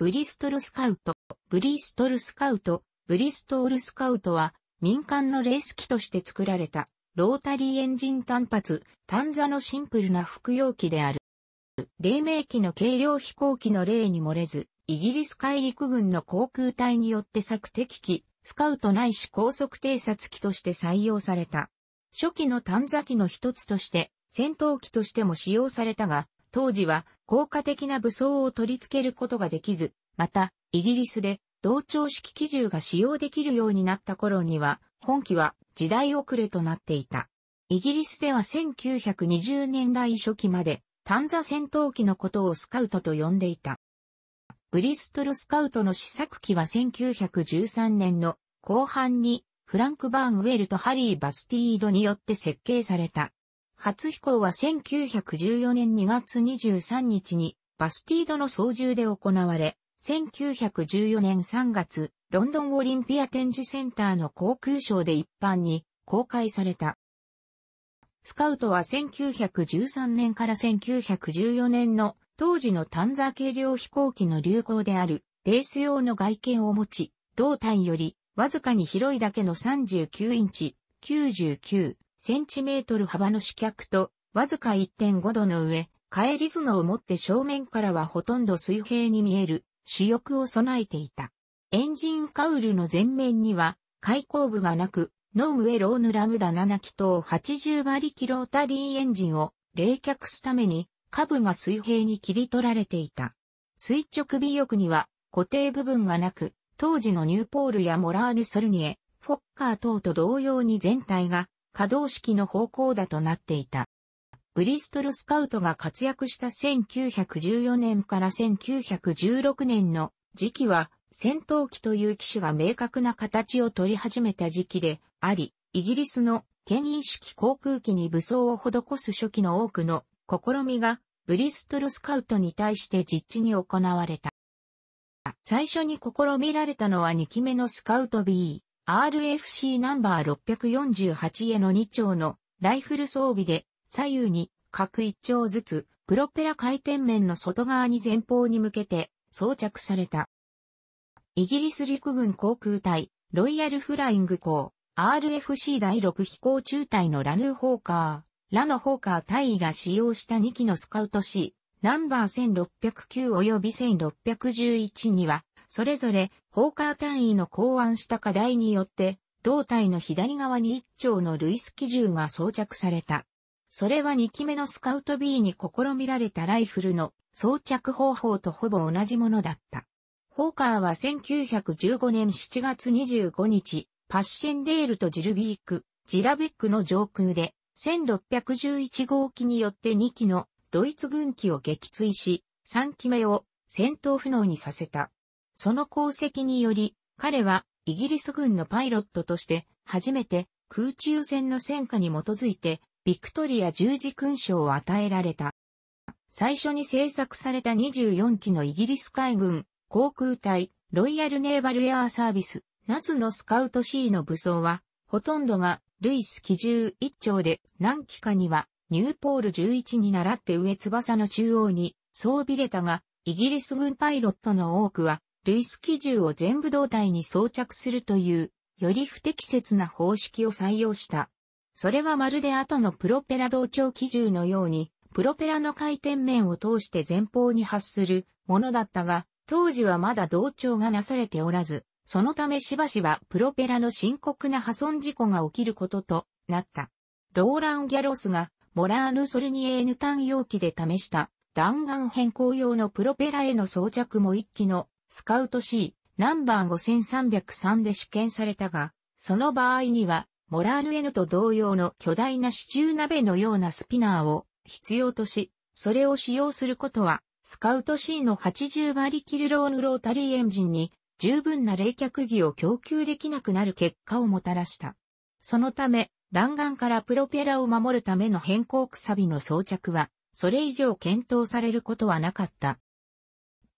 ブリストルスカウト、ブリストルスカウト、ブリストールスカウトは民間のレース機として作られたロータリーエンジン単発、単座のシンプルな服用機である。黎明期の軽量飛行機の例に漏れず、イギリス海陸軍の航空隊によって作敵機、スカウトないし高速偵察機として採用された。初期の単座機の一つとして、戦闘機としても使用されたが、当時は効果的な武装を取り付けることができず、また、イギリスで同調式機銃が使用できるようになった頃には、本機は時代遅れとなっていた。イギリスでは1920年代初期まで、単座戦闘機のことをスカウトと呼んでいた。ブリストルスカウトの試作機は1913年の後半にフランク・バーンウェルとハリー・バスティードによって設計された。初飛行は1914年2月23日にバスティードの操縦で行われ、1914年3月、ロンドンオリンピア展示センターの航空ショーで一般に公開された。スカウトは1913年から1914年の当時のタンザー軽量飛行機の流行であるレース用の外見を持ち、胴体よりわずかに広いだけの39インチ、99、センチメートル幅の死脚と、わずか1.5度の上、帰り頭脳を持って正面からはほとんど水平に見える、主翼を備えていた。エンジンカウルの前面には、開口部がなく、ノームウェローヌラムダ7気筒80馬力ロータリーエンジンを冷却すために、下部が水平に切り取られていた。垂直尾翼には固定部分がなく、当時のニューポールやモラール・ソルニエ、フォッカー等と同様に全体が可動式の方向だとなっていた。ブリストルスカウトが活躍した1914年から1916年の時期は戦闘機という機種が明確な形を取り始めた時期であり、イギリスの牽引式航空機に武装を施す初期の多くの試みがブリストルスカウトに対して実地に行われた。最初に試みられたのは2機目のスカウト B。RFC ナンバー648への2丁のライフル装備で左右に各1丁ずつプロペラ回転面の外側に前方に向けて装着された。イギリス陸軍航空隊ロイヤルフライング校 RFC 第6飛行中隊のラヌーホーカー、ラノホーカー隊員が使用した2機のスカウト C、ナンバー1609及び1611には、それぞれ、ホーカー単位の考案した課題によって、胴体の左側に一丁のルイス機銃が装着された。それは2機目のスカウト B に試みられたライフルの装着方法とほぼ同じものだった。ホーカーは1915年7月25日、パッシェンデールとジルビーク、ジラベックの上空で、1611号機によって2機のドイツ軍機を撃墜し、3機目を戦闘不能にさせた。その功績により、彼はイギリス軍のパイロットとして初めて空中戦の戦果に基づいてビクトリア十字勲章を与えられた。最初に製作された24機のイギリス海軍航空隊ロイヤルネーバルエアーサービス夏のスカウト C の武装はほとんどがルイス機銃1丁で何機かにはニューポール11に倣って上翼の中央に装備れたがイギリス軍パイロットの多くはルイス基銃を全部胴体に装着するという、より不適切な方式を採用した。それはまるで後のプロペラ同調基銃のように、プロペラの回転面を通して前方に発するものだったが、当時はまだ同調がなされておらず、そのためしばしばプロペラの深刻な破損事故が起きることとなった。ローラン・ギャロスがモラーヌ・ソルニエーヌ単容器で試した弾丸変更用のプロペラへの装着も一機のスカウト C、ナンバー5303で試験されたが、その場合には、モラール N と同様の巨大な支柱鍋のようなスピナーを必要とし、それを使用することは、スカウト C の80馬力ルローンロータリーエンジンに十分な冷却儀を供給できなくなる結果をもたらした。そのため、弾丸からプロペラを守るための変更くさびの装着は、それ以上検討されることはなかった。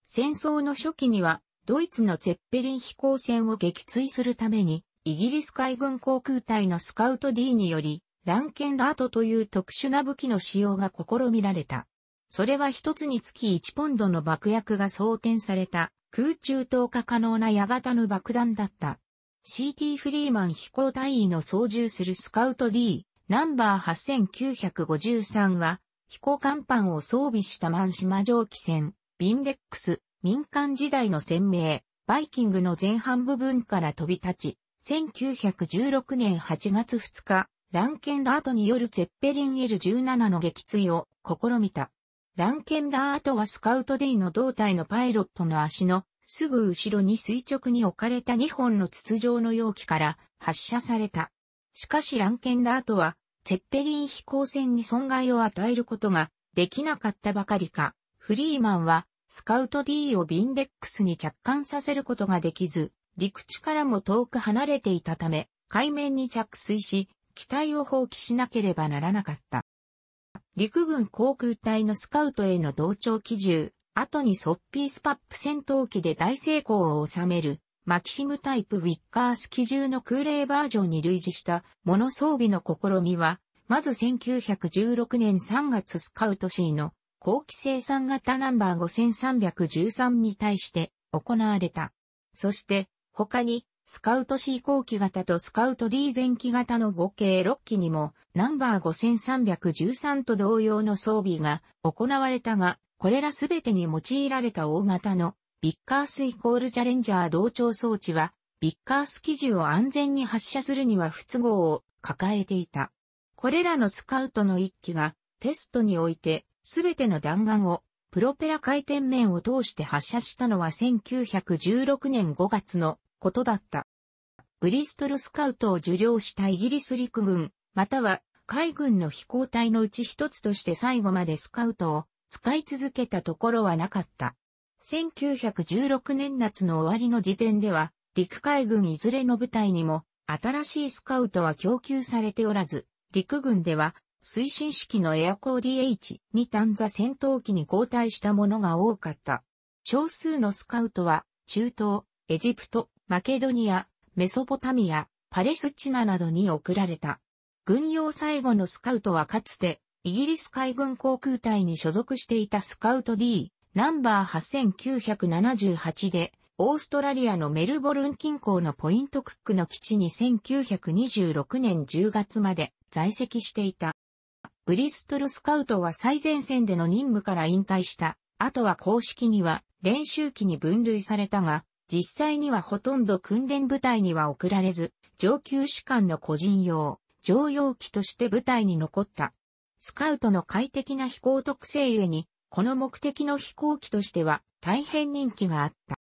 戦争の初期には、ドイツのゼッペリン飛行船を撃墜するために、イギリス海軍航空隊のスカウト D により、ランケンダートという特殊な武器の使用が試みられた。それは一つにつき1ポンドの爆薬が装填された空中投下可能な矢型の爆弾だった。CT フリーマン飛行隊員の操縦するスカウト D ナンバー8953は飛行甲板を装備した満島蒸気船ビンデックス、民間時代の鮮明、バイキングの前半部分から飛び立ち、1916年8月2日、ランケンダートによるゼッペリン L17 の撃墜を試みた。ランケンダートはスカウトデイの胴体のパイロットの足のすぐ後ろに垂直に置かれた2本の筒状の容器から発射された。しかしランケンダートは、ゼッペリン飛行船に損害を与えることができなかったばかりか、フリーマンはスカウト D をビンデックスに着艦させることができず、陸地からも遠く離れていたため、海面に着水し、機体を放棄しなければならなかった。陸軍航空隊のスカウトへの同調機銃、後にソッピースパップ戦闘機で大成功を収める、マキシムタイプウィッカース機銃の空冷バージョンに類似したモノ装備の試みは、まず1916年3月スカウト C の後期生産型ナンバー5313に対して行われた。そして、他に、スカウト C 後期型とスカウト D 前期型の合計6機にも、ナンバー5313と同様の装備が行われたが、これらすべてに用いられた大型のビッカースイコールチャレンジャー同調装置は、ビッカース機銃を安全に発射するには不都合を抱えていた。これらのスカウトの1機がテストにおいてすべての弾丸をプロペラ回転面を通して発射したのは1916年5月のことだった。ブリストルスカウトを受領したイギリス陸軍、または海軍の飛行隊のうち一つとして最後までスカウトを使い続けたところはなかった。1916年夏の終わりの時点では、陸海軍いずれの部隊にも新しいスカウトは供給されておらず、陸軍では推進式のエアコー DH に単座戦闘機に交代したものが多かった。少数のスカウトは、中東、エジプト、マケドニア、メソポタミア、パレスチナなどに送られた。軍用最後のスカウトはかつて、イギリス海軍航空隊に所属していたスカウト D、ナンバー8978で、オーストラリアのメルボルン近郊のポイントクックの基地に1926年10月まで在籍していた。ブリストルスカウトは最前線での任務から引退した。あとは公式には練習機に分類されたが、実際にはほとんど訓練部隊には送られず、上級士官の個人用、常用機として部隊に残った。スカウトの快適な飛行特性ゆえに、この目的の飛行機としては大変人気があった。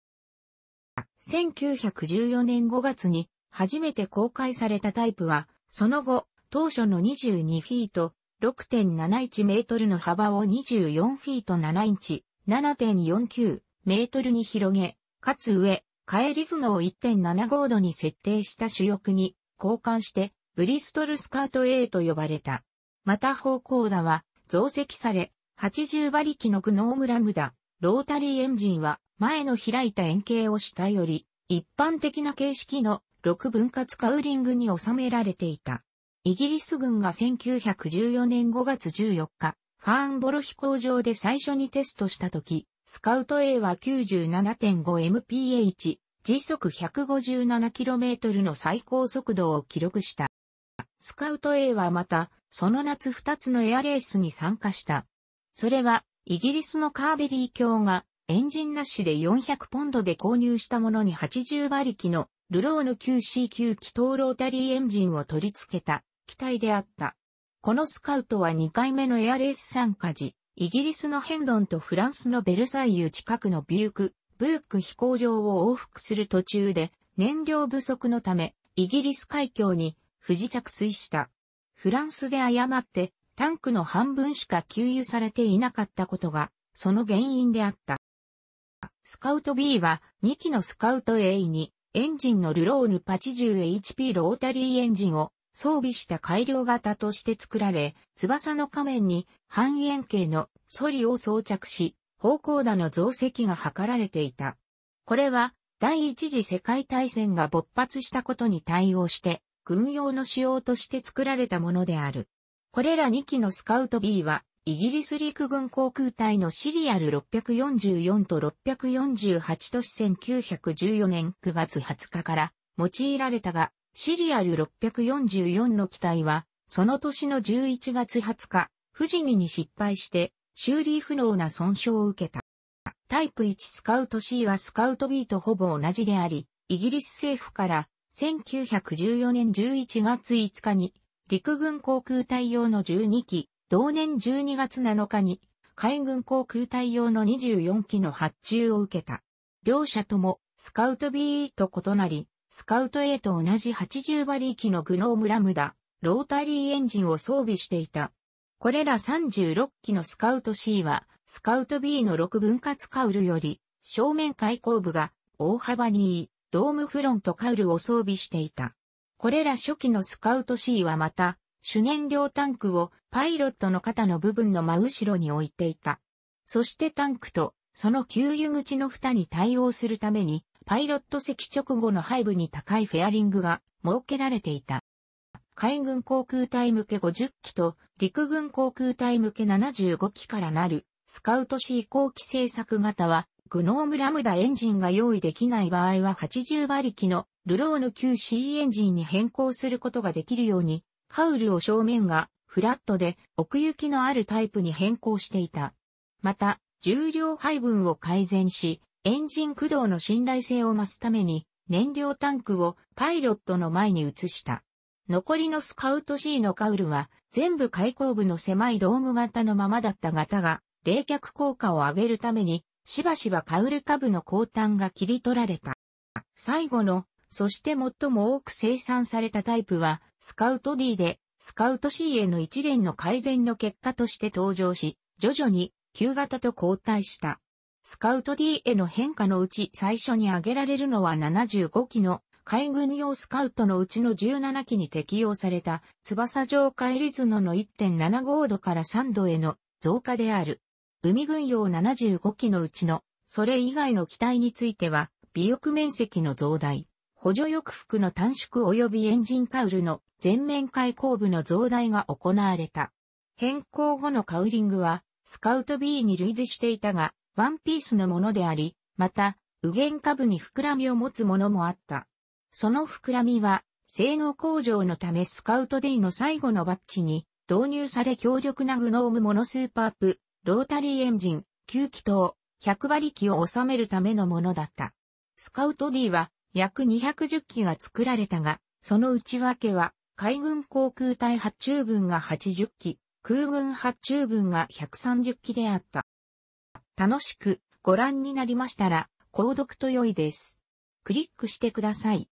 1914年5月に初めて公開されたタイプは、その後、当初の22フィート、6.71メートルの幅を24フィート7インチ、7.49メートルに広げ、かつ上、帰り図のを1.75度に設定した主翼に交換して、ブリストルスカート A と呼ばれた。また方向打は増積され、80馬力のグノームラムダ、ロータリーエンジンは前の開いた円形を下より、一般的な形式の6分割カウリングに収められていた。イギリス軍が1914年5月14日、ファーンボロ飛行場で最初にテストした時、スカウト A は 97.5mph、時速 157km の最高速度を記録した。スカウト A はまた、その夏2つのエアレースに参加した。それは、イギリスのカーベリー卿が、エンジンなしで400ポンドで購入したものに80馬力の、ルローの QC9 気筒ロータリーエンジンを取り付けた、機体であった。このスカウトは2回目のエアレース参加時、イギリスのヘンドンとフランスのベルサイユ近くのビューク、ブーク飛行場を往復する途中で燃料不足のためイギリス海峡に不時着水した。フランスで誤ってタンクの半分しか給油されていなかったことがその原因であった。スカウト B は2機のスカウト A にエンジンのルローヌ8 0 h p ロータリーエンジンを装備した改良型として作られ、翼の仮面に半円形のソリを装着し、方向打の増積が図られていた。これは第一次世界大戦が勃発したことに対応して、軍用の仕様として作られたものである。これら2機のスカウト B は、イギリス陸軍航空隊のシリアル644と648都市1914年9月20日から用いられたが、シリアル644の機体は、その年の11月20日、不士見に失敗して、修理不能な損傷を受けた。タイプ1スカウト C はスカウト B とほぼ同じであり、イギリス政府から1914年11月5日に陸軍航空隊用の12機、同年12月7日に海軍航空隊用の24機の発注を受けた。両者ともスカウト B と異なり、スカウト A と同じ80馬力のグノームラムダ、ロータリーエンジンを装備していた。これら36機のスカウト C は、スカウト B の6分割カウルより、正面開口部が大幅にいい、ドームフロントカウルを装備していた。これら初期のスカウト C はまた、主燃料タンクをパイロットの肩の部分の真後ろに置いていた。そしてタンクとその給油口の蓋に対応するために、パイロット席直後の背部に高いフェアリングが設けられていた。海軍航空隊向け50機と陸軍航空隊向け75機からなるスカウト C 後期製作型はグノームラムダエンジンが用意できない場合は80馬力のルローヌ QC エンジンに変更することができるようにカウルを正面がフラットで奥行きのあるタイプに変更していた。また、重量配分を改善し、エンジン駆動の信頼性を増すために、燃料タンクをパイロットの前に移した。残りのスカウト C のカウルは、全部開口部の狭いドーム型のままだった型が、冷却効果を上げるために、しばしばカウル下部の後端が切り取られた。最後の、そして最も多く生産されたタイプは、スカウト D で、スカウト C への一連の改善の結果として登場し、徐々に旧型と交代した。スカウト D への変化のうち最初に挙げられるのは75機の海軍用スカウトのうちの17機に適用された翼上海リズノの1.75度から3度への増加である。海軍用75機のうちのそれ以外の機体については、尾翼面積の増大、補助翼服の短縮及びエンジンカウルの全面開口部の増大が行われた。変更後のカウリングは、スカウト B に類似していたが、ワンピースのものであり、また、右舷下部に膨らみを持つものもあった。その膨らみは、性能向上のためスカウト D の最後のバッジに導入され強力なグノームモノスーパープ、ロータリーエンジン、9気筒、100馬力を収めるためのものだった。スカウト D は約210機が作られたが、その内訳は海軍航空隊発注分が80機、空軍発注分が130機であった。楽しくご覧になりましたら、購読と良いです。クリックしてください。